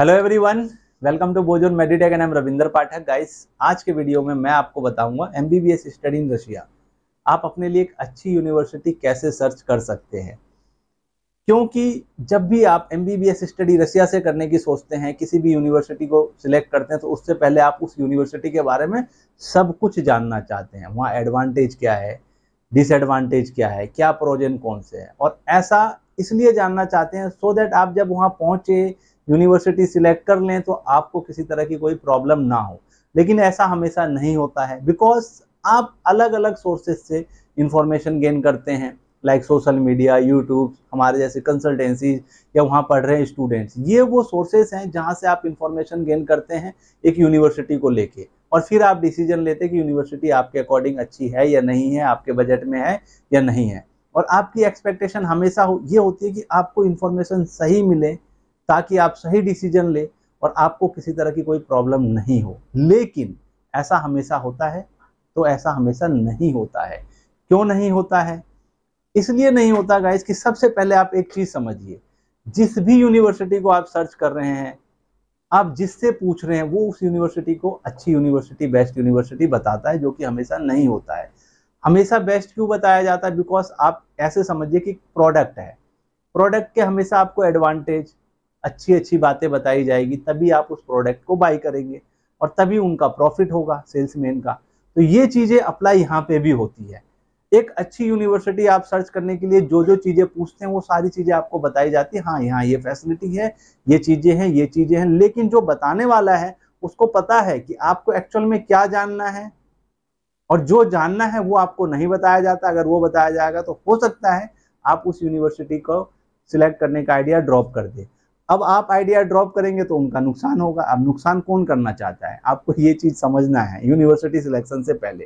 hello everyone welcome to Bozone Meditech and I'm Ravinder Pathak guys आज के video में मैं आपको बताऊंगा M B B S study in Russia आप अपने लिए एक अच्छी यूनिवर्सिटी कैसे सर्च कर सकते हैं क्योंकि जब भी आप M B B S study Russia से करने की सोचते हैं किसी भी यूनिवर्सिटी को सिलेक्ट करते हैं तो उससे पहले आप उस यूनिवर्सिटी के बारे में सब कुछ जानना चाहते हैं वहाँ एडवांटेज क्या है डिसएडवांटेज क्या है क्या प्रोजन कौन से है और ऐसा इसलिए जानना चाहते हैं सो so दैट आप जब वहाँ पहुँचे यूनिवर्सिटी सिलेक्ट कर लें तो आपको किसी तरह की कोई प्रॉब्लम ना हो लेकिन ऐसा हमेशा नहीं होता है बिकॉज आप अलग अलग सोर्सेज से इंफॉर्मेशन गेन करते हैं लाइक सोशल मीडिया यूट्यूब हमारे जैसे कंसल्टेंसीज या वहाँ पढ़ रहे स्टूडेंट्स ये वो सोर्सेज हैं जहाँ से आप इंफॉर्मेशन गेन करते हैं एक यूनिवर्सिटी को लेके और फिर आप डिसीजन लेते हैं कि यूनिवर्सिटी आपके अकॉर्डिंग अच्छी है या नहीं है आपके बजट में है या नहीं है और आपकी एक्सपेक्टेशन हमेशा हो, ये होती है कि आपको इन्फॉर्मेशन सही मिले ताकि आप सही डिसीजन ले और आपको किसी तरह की कोई प्रॉब्लम नहीं हो लेकिन ऐसा हमेशा होता है तो ऐसा हमेशा नहीं होता है क्यों नहीं होता है इसलिए नहीं होता गाइस कि सबसे पहले आप एक चीज समझिए जिस भी यूनिवर्सिटी को आप सर्च कर रहे हैं आप जिससे पूछ रहे हैं वो उस यूनिवर्सिटी को अच्छी यूनिवर्सिटी बेस्ट यूनिवर्सिटी बताता है जो कि हमेशा नहीं होता है हमेशा बेस्ट क्यों बताया जाता है बिकॉज आप ऐसे समझिए कि प्रोडक्ट है प्रोडक्ट के हमेशा आपको एडवांटेज अच्छी अच्छी बातें बताई जाएगी तभी आप उस प्रोडक्ट को बाई करेंगे और तभी उनका प्रॉफिट होगा सेल्समैन का तो ये चीज़ें अप्लाई यहाँ पे भी होती है एक अच्छी यूनिवर्सिटी आप सर्च करने के लिए जो जो चीज़ें पूछते हैं वो सारी चीज़ें आपको बताई जाती है हाँ यहाँ ये फैसिलिटी है ये चीज़ें हैं ये चीज़ें हैं लेकिन जो बताने वाला है उसको पता है कि आपको एक्चुअल में क्या जानना है और जो जानना है वो आपको नहीं बताया जाता अगर वो बताया जाएगा तो हो सकता है आप उस यूनिवर्सिटी को सिलेक्ट करने का आइडिया ड्रॉप कर दे अब आप आइडिया ड्रॉप करेंगे तो उनका नुकसान होगा अब नुकसान कौन करना चाहता है आपको ये चीज़ समझना है यूनिवर्सिटी सिलेक्शन से पहले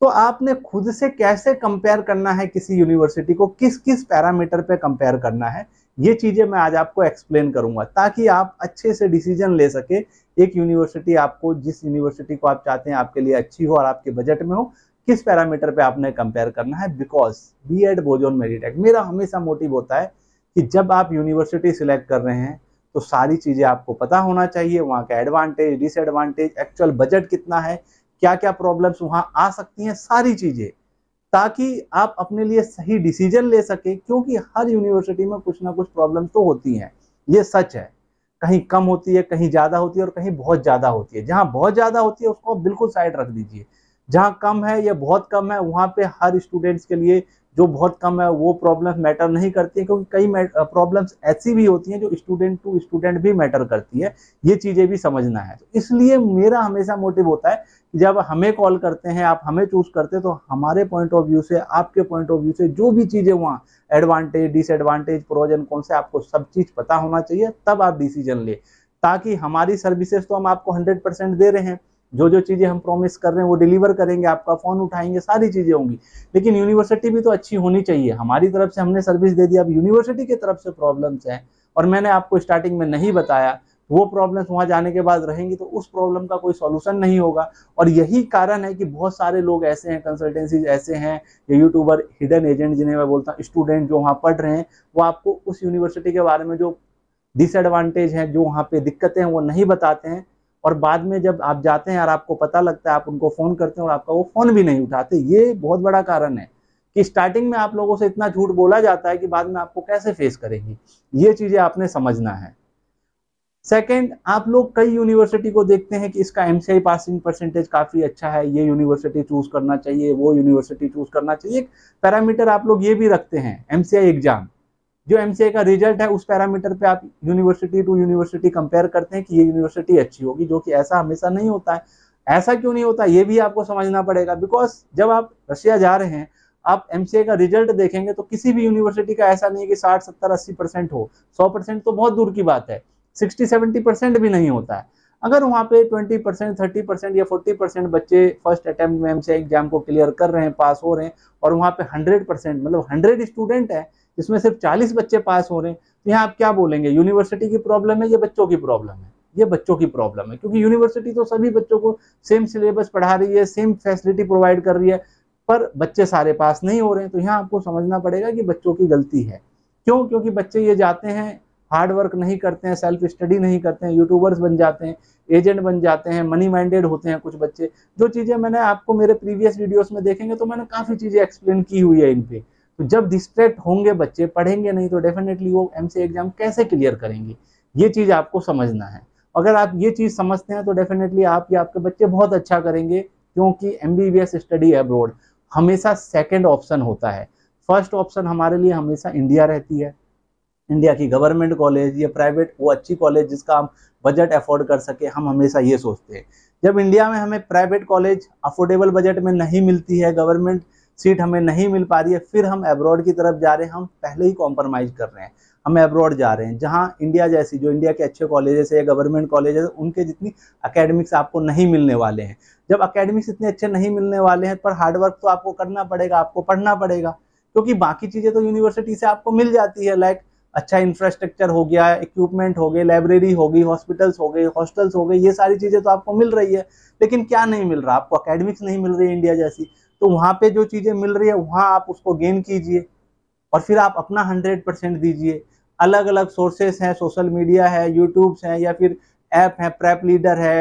तो आपने खुद से कैसे कंपेयर करना है किसी यूनिवर्सिटी को किस किस पैरामीटर पे कंपेयर करना है ये चीज़ें मैं आज आपको एक्सप्लेन करूंगा ताकि आप अच्छे से डिसीजन ले सके एक यूनिवर्सिटी आपको जिस यूनिवर्सिटी को आप चाहते हैं आपके लिए अच्छी हो और आपके बजट में हो किस पैरामीटर पे आपने कंपेयर करना है बिकॉज बी एड भोजन मेरी मेरा हमेशा मोटिव होता है कि जब आप यूनिवर्सिटी सिलेक्ट कर रहे हैं तो सारी चीज़ें आपको पता होना चाहिए वहाँ का एडवांटेज डिसएडवांटेज एक्चुअल बजट कितना है क्या क्या प्रॉब्लम्स वहाँ आ सकती हैं सारी चीज़ें ताकि आप अपने लिए सही डिसीजन ले सके क्योंकि हर यूनिवर्सिटी में कुछ ना कुछ प्रॉब्लम तो होती हैं ये सच है कहीं कम होती है कहीं ज़्यादा होती है और कहीं बहुत ज़्यादा होती है जहाँ बहुत ज़्यादा होती है उसको बिल्कुल साइड रख दीजिए जहाँ कम है या बहुत कम है वहाँ पे हर स्टूडेंट्स के लिए जो बहुत कम है वो प्रॉब्लम्स मैटर नहीं करती है क्योंकि कई प्रॉब्लम्स ऐसी भी होती हैं जो स्टूडेंट टू स्टूडेंट भी मैटर करती है ये चीज़ें भी समझना है तो इसलिए मेरा हमेशा मोटिव होता है कि जब हमें कॉल करते हैं आप हमें चूज़ करते हैं तो हमारे पॉइंट ऑफ व्यू से आपके पॉइंट ऑफ व्यू से जो भी चीज़ें वहाँ एडवांटेज डिसएडवांटेज प्रोजन कौन से आपको सब चीज़ पता होना चाहिए तब आप डिसीजन लें ताकि हमारी सर्विसेज तो हम आपको हंड्रेड दे रहे हैं जो जो चीज़ें हम प्रॉमिस कर रहे हैं वो डिलीवर करेंगे आपका फ़ोन उठाएंगे सारी चीज़ें होंगी लेकिन यूनिवर्सिटी भी तो अच्छी होनी चाहिए हमारी तरफ से हमने सर्विस दे दी अब यूनिवर्सिटी की तरफ से प्रॉब्लम्स हैं और मैंने आपको स्टार्टिंग में नहीं बताया वो प्रॉब्लम्स वहाँ जाने के बाद रहेंगी तो उस प्रॉब्लम का कोई सॉल्यूशन नहीं होगा और यही कारण है कि बहुत सारे लोग ऐसे हैं कंसल्टेंसीज ऐसे हैं ये यूट्यूबर हिडन एजेंट जिन्हें मैं बोलता हूँ स्टूडेंट जो वहाँ पढ़ रहे हैं वो आपको उस यूनिवर्सिटी के बारे में जो डिसएडवांटेज है जो वहाँ पे दिक्कतें हैं वो नहीं बताते हैं और बाद में जब आप जाते हैं और आपको पता लगता है आप उनको फ़ोन करते हैं और आपका वो फ़ोन भी नहीं उठाते ये बहुत बड़ा कारण है कि स्टार्टिंग में आप लोगों से इतना झूठ बोला जाता है कि बाद में आपको कैसे फेस करेगी ये चीज़ें आपने समझना है सेकंड आप लोग कई यूनिवर्सिटी को देखते हैं कि इसका एम पासिंग परसेंटेज काफ़ी अच्छा है ये यूनिवर्सिटी चूज़ करना चाहिए वो यूनिवर्सिटी चूज़ करना चाहिए एक पैरामीटर आप लोग ये भी रखते हैं एम एग्ज़ाम जो एमसीए का रिजल्ट है उस पैरामीटर पे आप यूनिवर्सिटी टू यूनिवर्सिटी कंपेयर करते हैं कि ये यूनिवर्सिटी अच्छी होगी जो कि ऐसा हमेशा नहीं होता है ऐसा क्यों नहीं होता ये भी आपको समझना पड़ेगा बिकॉज जब आप रशिया जा रहे हैं आप एम का रिजल्ट देखेंगे तो किसी भी यूनिवर्सिटी का ऐसा नहीं है कि साठ सत्तर अस्सी परसेंट हो सौ परसेंट तो बहुत दूर की बात है सिक्सटी सेवेंटी परसेंट भी नहीं होता है अगर वहाँ पे ट्वेंटी परसेंट थर्टी परसेंट या फोर्टी परसेंट बच्चे फर्स्ट अटेम्प्ट में एम एग्जाम को क्लियर कर रहे हैं पास हो रहे हैं और वहाँ पे हंड्रेड परसेंट मतलब हंड्रेड स्टूडेंट है जिसमें सिर्फ चालीस बच्चे पास हो रहे हैं तो यहाँ आप क्या बोलेंगे यूनिवर्सिटी की प्रॉब्लम है ये बच्चों की प्रॉब्लम है ये बच्चों की प्रॉब्लम है क्योंकि यूनिवर्सिटी तो सभी बच्चों को सेम सिलेबस पढ़ा रही है सेम फैसिलिटी प्रोवाइड कर रही है पर बच्चे सारे पास नहीं हो रहे हैं तो यहाँ आपको समझना पड़ेगा कि बच्चों की गलती है क्यों क्योंकि बच्चे ये जाते हैं हार्ड वर्क नहीं करते हैं सेल्फ स्टडी नहीं करते हैं यूट्यूबर्स बन जाते हैं एजेंट बन जाते हैं मनी माइंडेड होते हैं कुछ बच्चे जो चीज़ें मैंने आपको मेरे प्रीवियस वीडियोस में देखेंगे तो मैंने काफ़ी चीज़ें एक्सप्लेन की हुई है इन पर तो जब डिस्ट्रैक्ट होंगे बच्चे पढ़ेंगे नहीं तो डेफिनेटली वो एम एग्जाम कैसे क्लियर करेंगे ये चीज़ आपको समझना है अगर आप ये चीज़ समझते हैं तो डेफिनेटली आप या आपके बच्चे बहुत अच्छा करेंगे क्योंकि एम स्टडी एब्रोड हमेशा सेकेंड ऑप्शन होता है फर्स्ट ऑप्शन हमारे लिए हमेशा इंडिया रहती है इंडिया की गवर्नमेंट कॉलेज या प्राइवेट वो अच्छी कॉलेज जिसका हम बजट अफोर्ड कर सके हम हमेशा ये सोचते हैं जब इंडिया में हमें प्राइवेट कॉलेज अफोर्डेबल बजट में नहीं मिलती है गवर्नमेंट सीट हमें नहीं मिल पा रही है फिर हम एब्रॉड की तरफ जा रहे हैं हम पहले ही कॉम्प्रोमाइज़ कर रहे हैं हम एब्रॉड जा रहे हैं जहाँ इंडिया जैसी जो इंडिया के अच्छे कॉलेजेस है या गवर्नमेंट कॉलेजेस उनके जितनी अकेडमिक्स आपको नहीं मिलने वाले हैं जब अकेडमिक्स इतने अच्छे नहीं मिलने वाले हैं पर हार्डवर्क तो आपको करना पड़ेगा आपको पढ़ना पड़ेगा क्योंकि बाकी चीज़ें तो यूनिवर्सिटी से आपको मिल जाती है लाइक अच्छा इंफ्रास्ट्रक्चर हो गया इक्विपमेंट हो गए लाइब्रेरी हो गई हॉस्पिटल्स हो गए हॉस्टल्स हो गए ये सारी चीज़ें तो आपको मिल रही है लेकिन क्या नहीं मिल रहा आपको अकेडमिक्स नहीं मिल रही है इंडिया जैसी तो वहाँ पे जो चीज़ें मिल रही है वहाँ आप उसको गेन कीजिए और फिर आप अपना हंड्रेड परसेंट दीजिए अलग अलग सोर्सेस हैं सोशल मीडिया है यूट्यूब्स हैं या फिर ऐप है प्रेप लीडर है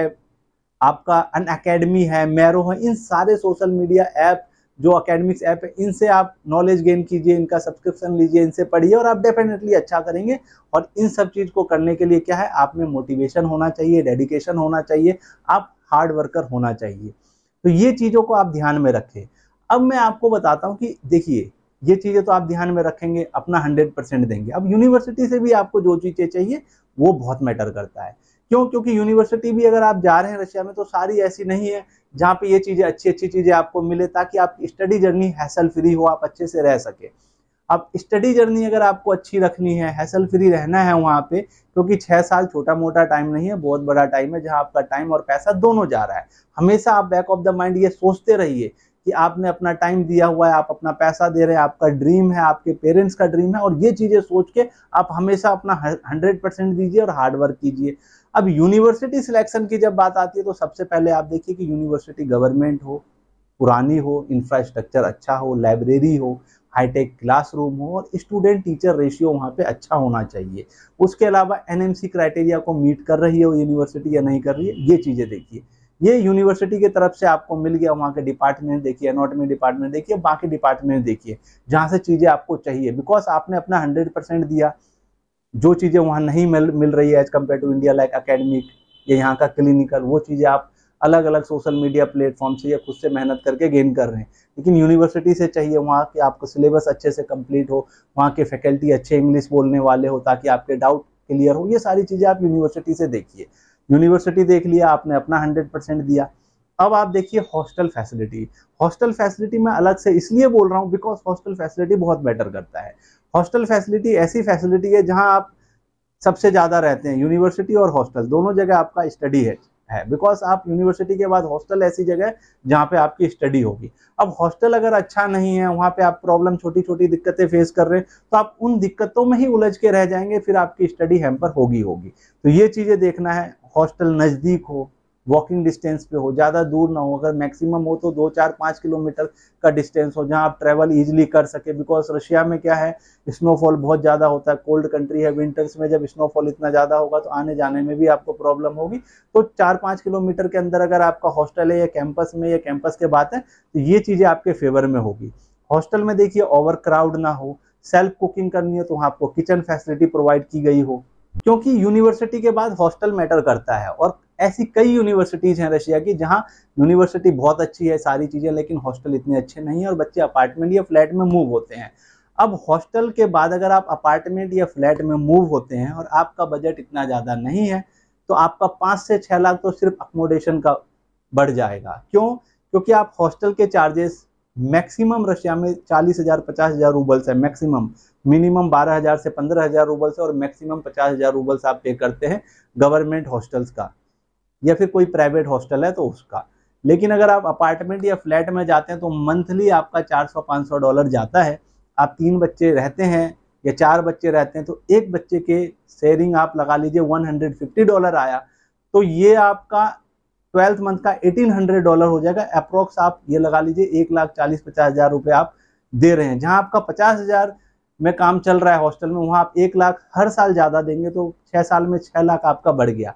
आपका अन अकेडमी है मैरो है इन सारे सोशल मीडिया ऐप जो अकेडमिक्स ऐप है इनसे आप नॉलेज गेन कीजिए इनका सब्सक्रिप्शन लीजिए इनसे पढ़िए और आप डेफिनेटली अच्छा करेंगे और इन सब चीज़ को करने के लिए क्या है आप में मोटिवेशन होना चाहिए डेडिकेशन होना चाहिए आप हार्ड वर्कर होना चाहिए तो ये चीज़ों को आप ध्यान में रखें अब मैं आपको बताता हूँ कि देखिए ये चीज़ें तो आप ध्यान में रखेंगे अपना हंड्रेड परसेंट देंगे अब यूनिवर्सिटी से भी आपको जो चीज़ें चाहिए वो बहुत मैटर करता है क्यों क्योंकि यूनिवर्सिटी भी अगर आप जा रहे हैं रशिया में तो सारी ऐसी नहीं है जहाँ पे ये चीज़ें अच्छी अच्छी चीज़ें आपको मिले ताकि आपकी स्टडी जर्नी हैसल फ्री हो आप अच्छे से रह सके अब स्टडी जर्नी अगर आपको अच्छी रखनी है हैसल फ्री रहना है वहाँ पे क्योंकि छः साल छोटा मोटा टाइम नहीं है बहुत बड़ा टाइम है जहाँ आपका टाइम और पैसा दोनों जा रहा है हमेशा आप बैक ऑफ द माइंड ये सोचते रहिए कि आपने अपना टाइम दिया हुआ है आप अपना पैसा दे रहे हैं आपका ड्रीम है आपके पेरेंट्स का ड्रीम है और ये चीज़ें सोच के आप हमेशा अपना हंड्रेड परसेंट दीजिए और हार्डवर्क कीजिए अब यूनिवर्सिटी सिलेक्शन की जब बात आती है तो सबसे पहले आप देखिए कि यूनिवर्सिटी गवर्नमेंट हो पुरानी हो इंफ्रास्ट्रक्चर अच्छा हो लाइब्रेरी हो हाईटेक क्लासरूम हो और स्टूडेंट टीचर रेशियो वहाँ पे अच्छा होना चाहिए उसके अलावा एनएमसी क्राइटेरिया को मीट कर रही है वो यूनिवर्सिटी या नहीं कर रही है ये चीज़ें देखिए ये यूनिवर्सिटी की तरफ से आपको मिल गया वहाँ के डिपार्टमेंट देखिए एनोटमी डिपार्टमेंट देखिए बाकी डिपार्टमेंट देखिए जहाँ से चीज़ें आपको चाहिए बिकॉज आपने अपना हंड्रेड परसेंट दिया जो चीज़ें वहाँ नहीं मिल मिल रही है as compare to India like academic या यहाँ का क्लिनिकल वो चीज़ें आप अलग अलग सोशल मीडिया प्लेटफॉर्म से या खुद से मेहनत करके गेन कर रहे हैं लेकिन यूनिवर्सिटी से चाहिए वहाँ कि आपका सिलेबस अच्छे से कंप्लीट हो वहाँ के फैकल्टी अच्छे इंग्लिश बोलने वाले हो ताकि आपके डाउट क्लियर हो ये सारी चीज़ें आप यूनिवर्सिटी से देखिए यूनिवर्सिटी देख लिया आपने अपना हंड्रेड परसेंट दिया अब आप देखिए हॉस्टल फैसिलिटी हॉस्टल फैसिलिटी मैं अलग से इसलिए बोल रहा हूँ बिकॉज हॉस्टल फैसिलिटी बहुत बेटर करता है हॉस्टल फैसिलिटी ऐसी फैसिलिटी है जहाँ आप सबसे ज़्यादा रहते हैं यूनिवर्सिटी और हॉस्टल दोनों जगह आपका स्टडी है है बिकॉज आप यूनिवर्सिटी के बाद हॉस्टल ऐसी जगह जहाँ पे आपकी स्टडी होगी अब हॉस्टल अगर अच्छा नहीं है वहाँ पे आप प्रॉब्लम छोटी छोटी दिक्कतें फेस कर रहे हैं तो आप उन दिक्कतों में ही उलझ के रह जाएंगे फिर आपकी स्टडी हेम्पर होगी होगी तो ये चीज़ें देखना है हॉस्टल नज़दीक हो वॉकिंग डिस्टेंस पे हो ज़्यादा दूर ना हो अगर मैक्सिमम हो तो दो चार पाँच किलोमीटर का डिस्टेंस हो जहाँ आप ट्रैवल ईजिली कर सके बिकॉज रशिया में क्या है स्नोफॉल बहुत ज़्यादा होता है कोल्ड कंट्री है विंटर्स में जब स्नोफॉल इतना ज़्यादा होगा तो आने जाने में भी आपको प्रॉब्लम होगी तो चार पाँच किलोमीटर के अंदर अगर आपका हॉस्टल है या कैंपस में या कैंपस के बाद है तो ये चीज़ें आपके फेवर में होगी हॉस्टल में देखिए ओवर क्राउड ना हो सेल्फ कुकिंग करनी है तो वहाँ आपको किचन फैसिलिटी प्रोवाइड की गई हो क्योंकि यूनिवर्सिटी के बाद हॉस्टल मैटर करता है और ऐसी कई यूनिवर्सिटीज़ हैं रशिया की जहाँ यूनिवर्सिटी बहुत अच्छी है सारी चीज़ें लेकिन हॉस्टल इतने अच्छे नहीं हैं और बच्चे अपार्टमेंट या फ्लैट में मूव होते हैं अब हॉस्टल के बाद अगर आप अपार्टमेंट या फ्लैट में मूव होते हैं और आपका बजट इतना ज़्यादा नहीं है तो आपका पाँच से छः लाख तो सिर्फ अकोमोडेशन का बढ़ जाएगा क्यों क्योंकि आप हॉस्टल के चार्जेस मैक्सिमम रशिया में चालीस हज़ार पचास हज़ार रूबल्स है मैक्सिमम मिनिमम बारह हज़ार से पंद्रह हज़ार रूबल्स और मैक्सिमम पचास हज़ार रूबल्स आप पे करते हैं गवर्नमेंट हॉस्टल्स का या फिर कोई प्राइवेट हॉस्टल है तो उसका लेकिन अगर आप अपार्टमेंट या फ्लैट में जाते हैं तो मंथली आपका 400-500 डॉलर जाता है आप तीन बच्चे रहते हैं या चार बच्चे रहते हैं तो एक बच्चे के शेयरिंग आप लगा लीजिए 150 डॉलर आया तो ये आपका ट्वेल्थ मंथ का 1800 डॉलर हो जाएगा अप्रोक्स आप ये लगा लीजिए एक लाख चालीस पचास हज़ार रुपये आप दे रहे हैं जहाँ आपका पचास हज़ार में काम चल रहा है हॉस्टल में वहाँ आप एक लाख हर साल ज़्यादा देंगे तो छः साल में छः लाख आपका बढ़ गया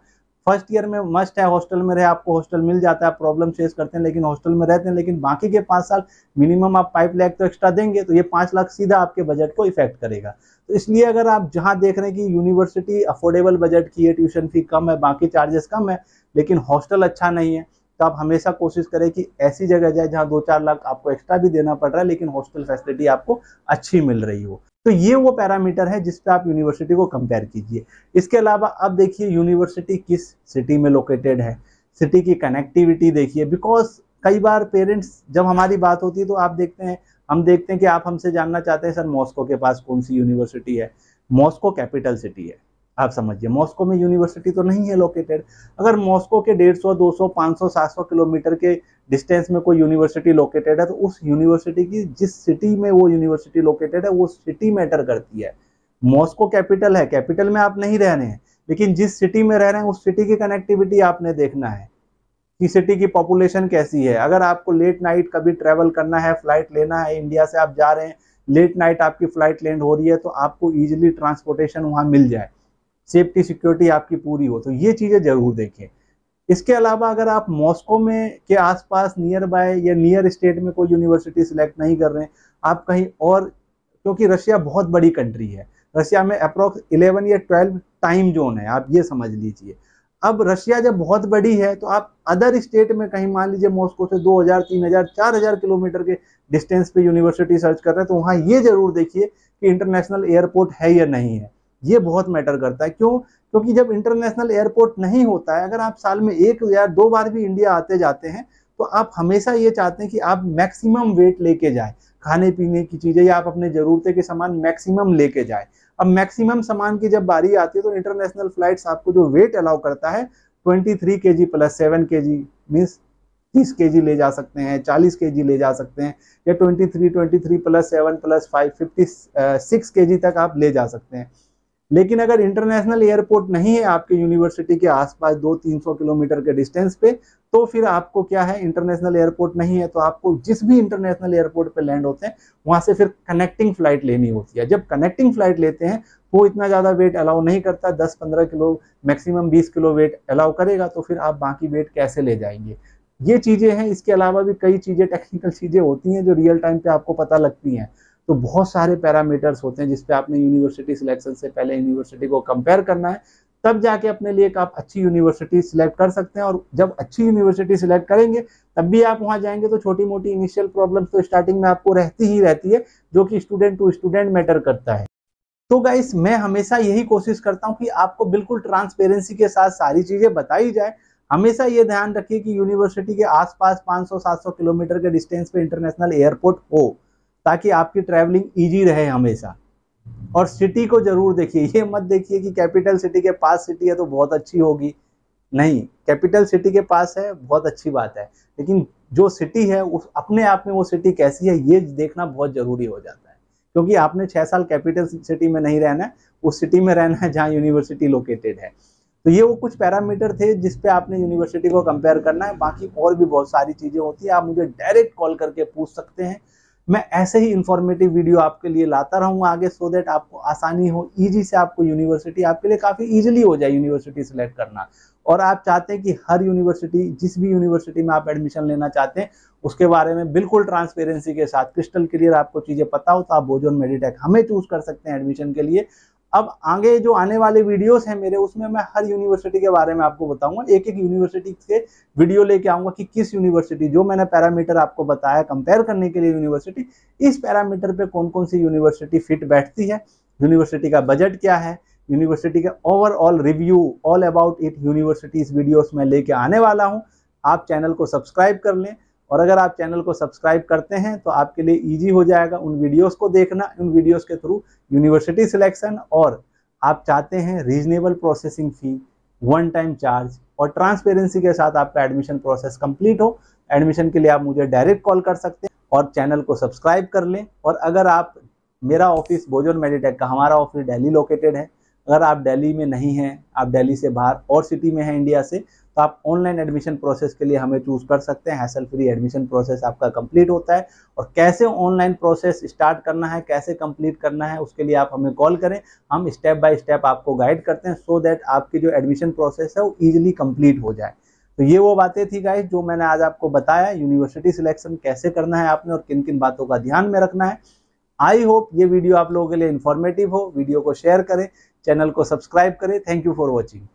फर्स्ट ईयर में मस्ट है हॉस्टल में रहे आपको हॉस्टल मिल जाता है प्रॉब्लम फेस करते हैं लेकिन हॉस्टल में रहते हैं लेकिन बाकी के पाँच साल मिनिमम आप फाइव लाख तो एक्स्ट्रा देंगे तो ये पाँच लाख सीधा आपके बजट को इफेक्ट करेगा तो इसलिए अगर आप जहाँ देख रहे हैं कि यूनिवर्सिटी अफोर्डेबल बजट की है ट्यूशन फी कम है बाकी चार्जेस कम है लेकिन हॉस्टल अच्छा नहीं है तो आप हमेशा कोशिश करें कि ऐसी जगह जाए जहाँ दो चार लाख आपको एक्स्ट्रा भी देना पड़ रहा है लेकिन हॉस्टल फैसिलिटी आपको अच्छी मिल रही हो तो ये वो पैरामीटर है जिस पे आप यूनिवर्सिटी को कंपेयर कीजिए इसके अलावा अब देखिए यूनिवर्सिटी किस सिटी में लोकेटेड है सिटी की कनेक्टिविटी देखिए बिकॉज कई बार पेरेंट्स जब हमारी बात होती है तो आप देखते हैं हम देखते हैं कि आप हमसे जानना चाहते हैं सर मॉस्को के पास कौन सी यूनिवर्सिटी है मॉस्को कैपिटल सिटी है आप समझिए मॉस्को में यूनिवर्सिटी तो नहीं है लोकेटेड अगर मॉस्को के 150, 200, 500, 700 किलोमीटर के डिस्टेंस में कोई यूनिवर्सिटी लोकेटेड है तो उस यूनिवर्सिटी की जिस सिटी में वो यूनिवर्सिटी लोकेटेड है वो सिटी मैटर करती है मॉस्को कैपिटल है कैपिटल में आप नहीं रहने हैं लेकिन जिस सिटी में रह रहे हैं उस सिटी की कनेक्टिविटी आपने देखना है कि सिटी की पॉपुलेशन कैसी है अगर आपको लेट नाइट कभी ट्रैवल करना है फ्लाइट लेना है इंडिया से आप जा रहे हैं लेट नाइट आपकी फ्लाइट लैंड हो रही है तो आपको ईजिली ट्रांसपोर्टेशन वहाँ मिल जाए सेफ्टी सिक्योरिटी आपकी पूरी हो तो ये चीज़ें ज़रूर देखें इसके अलावा अगर आप मॉस्को में के आसपास नियर बाय या नियर स्टेट में कोई यूनिवर्सिटी सिलेक्ट नहीं कर रहे हैं आप कहीं और क्योंकि रशिया बहुत बड़ी कंट्री है रशिया में अप्रोक्स 11 या 12 टाइम जोन है आप ये समझ लीजिए अब रशिया जब बहुत बड़ी है तो आप अदर स्टेट में कहीं मान लीजिए मॉस्को से 2000, 3000, 4000 किलोमीटर के डिस्टेंस पे यूनिवर्सिटी सर्च कर रहे हैं तो वहाँ ये जरूर देखिए कि इंटरनेशनल एयरपोर्ट है या नहीं है ये बहुत मैटर करता है क्यों क्योंकि जब इंटरनेशनल एयरपोर्ट नहीं होता है अगर आप साल में एक या दो बार भी इंडिया आते जाते हैं तो आप हमेशा ये चाहते हैं कि आप मैक्सिमम वेट लेके जाए खाने पीने की चीज़ें या आप अपने ज़रूरतें के सामान मैक्सिमम लेके जाए अब मैक्सिमम सामान की जब बारी आती है तो इंटरनेशनल फ्लाइट्स आपको जो वेट अलाउ करता है ट्वेंटी थ्री के जी प्लस सेवन के जी मीन्स तीस के जी ले जा सकते हैं चालीस के जी ले जा सकते हैं या twenty three twenty three plus seven plus five fifty six K G तक आप ले जा सकते हैं लेकिन अगर इंटरनेशनल एयरपोर्ट नहीं है आपके यूनिवर्सिटी के आसपास दो तीन सौ किलोमीटर के डिस्टेंस पे तो फिर आपको क्या है इंटरनेशनल एयरपोर्ट नहीं है तो आपको जिस भी इंटरनेशनल एयरपोर्ट पे लैंड होते हैं वहां से फिर कनेक्टिंग फ्लाइट लेनी होती है जब कनेक्टिंग फ्लाइट लेते हैं वो इतना ज़्यादा वेट अलाउ नहीं करता दस पंद्रह किलो मैक्सिमम बीस किलो वेट अलाउ करेगा तो फिर आप बाकी वेट कैसे ले जाएंगे ये चीज़ें हैं इसके अलावा भी कई चीज़ें टेक्निकल चीज़ें होती हैं जो रियल टाइम पे आपको पता लगती हैं तो बहुत सारे पैरामीटर्स होते हैं जिसपे आपने यूनिवर्सिटी सिलेक्शन से पहले यूनिवर्सिटी को कंपेयर करना है तब जाके अपने लिए आप अच्छी यूनिवर्सिटी सिलेक्ट कर सकते हैं और जब अच्छी यूनिवर्सिटी सिलेक्ट करेंगे तब भी आप वहाँ जाएंगे तो छोटी मोटी इनिशियल प्रॉब्लम तो स्टार्टिंग में आपको रहती ही रहती है जो कि स्टूडेंट टू स्टूडेंट मैटर करता है तो गाइस मैं हमेशा यही कोशिश करता हूँ कि आपको बिल्कुल ट्रांसपेरेंसी के साथ सारी चीज़ें बताई जाए हमेशा ये ध्यान रखिए कि यूनिवर्सिटी के आसपास 500-700 किलोमीटर के डिस्टेंस पे इंटरनेशनल एयरपोर्ट हो ताकि आपकी ट्रैवलिंग ईजी रहे हमेशा और सिटी को जरूर देखिए ये मत देखिए कि कैपिटल सिटी के पास सिटी है तो बहुत अच्छी होगी नहीं कैपिटल सिटी के पास है बहुत अच्छी बात है लेकिन जो सिटी है उस अपने आप में वो सिटी कैसी है ये देखना बहुत ज़रूरी हो जाता है क्योंकि आपने छः साल कैपिटल सिटी में नहीं रहना है उस सिटी में रहना है जहाँ यूनिवर्सिटी लोकेटेड है तो ये वो कुछ पैरामीटर थे जिस पे आपने यूनिवर्सिटी को कंपेयर करना है बाकी और भी बहुत सारी चीज़ें होती है आप मुझे डायरेक्ट कॉल करके पूछ सकते हैं मैं ऐसे ही इंफॉर्मेटिव वीडियो आपके लिए लाता रहूंगा आगे सो देट आपको आसानी हो ईजी से आपको यूनिवर्सिटी आपके लिए काफ़ी ईजिली हो जाए यूनिवर्सिटी सेलेक्ट करना और आप चाहते हैं कि हर यूनिवर्सिटी जिस भी यूनिवर्सिटी में आप एडमिशन लेना चाहते हैं उसके बारे में बिल्कुल ट्रांसपेरेंसी के साथ क्रिस्टल क्लियर आपको चीज़ें पता हो तो आप बोजोन मेडिटेक हमें चूज़ कर सकते हैं एडमिशन के लिए अब आगे जो आने वाले वीडियोस हैं मेरे उसमें मैं हर यूनिवर्सिटी के बारे में आपको बताऊंगा एक एक यूनिवर्सिटी से वीडियो लेके आऊंगा कि किस यूनिवर्सिटी जो मैंने पैरामीटर आपको बताया कंपेयर करने के लिए यूनिवर्सिटी इस पैरामीटर पे कौन कौन सी यूनिवर्सिटी फिट बैठती है यूनिवर्सिटी का बजट क्या है यूनिवर्सिटी का overall review all about it university इस वीडियोस में लेके आने वाला हूँ आप चैनल को सब्सक्राइब कर लें और अगर आप चैनल को सब्सक्राइब करते हैं तो आपके लिए ईजी हो जाएगा उन वीडियोज़ को देखना उन वीडियोज़ के थ्रू यूनिवर्सिटी सिलेक्शन और आप चाहते हैं reasonable processing fee one time charge और ट्रांसपेरेंसी के साथ आपका एडमिशन प्रोसेस कंप्लीट हो एडमिशन के लिए आप मुझे डायरेक्ट कॉल कर सकते हैं और चैनल को सब्सक्राइब कर लें और अगर आप मेरा ऑफिस भोजन मेडिटेक का हमारा ऑफिस डेली लोकेटेड है अगर आप दिल्ली में नहीं हैं आप दिल्ली से बाहर और सिटी में हैं इंडिया से तो आप ऑनलाइन एडमिशन प्रोसेस के लिए हमें चूज कर सकते हैं हैसल फ्री एडमिशन प्रोसेस आपका कंप्लीट होता है और कैसे ऑनलाइन प्रोसेस स्टार्ट करना है कैसे कंप्लीट करना है उसके लिए आप हमें कॉल करें हम स्टेप बाय स्टेप आपको गाइड करते हैं सो दैट आपकी जो एडमिशन प्रोसेस है वो ईजिली कंप्लीट हो जाए तो ये वो बातें थी गाइज जो मैंने आज आपको बताया यूनिवर्सिटी सिलेक्शन कैसे करना है आपने और किन किन बातों का ध्यान में रखना है आई होप ये वीडियो आप लोगों के लिए इन्फॉर्मेटिव हो वीडियो को शेयर करें चैनल को सब्सक्राइब करें थैंक यू फॉर वॉचिंग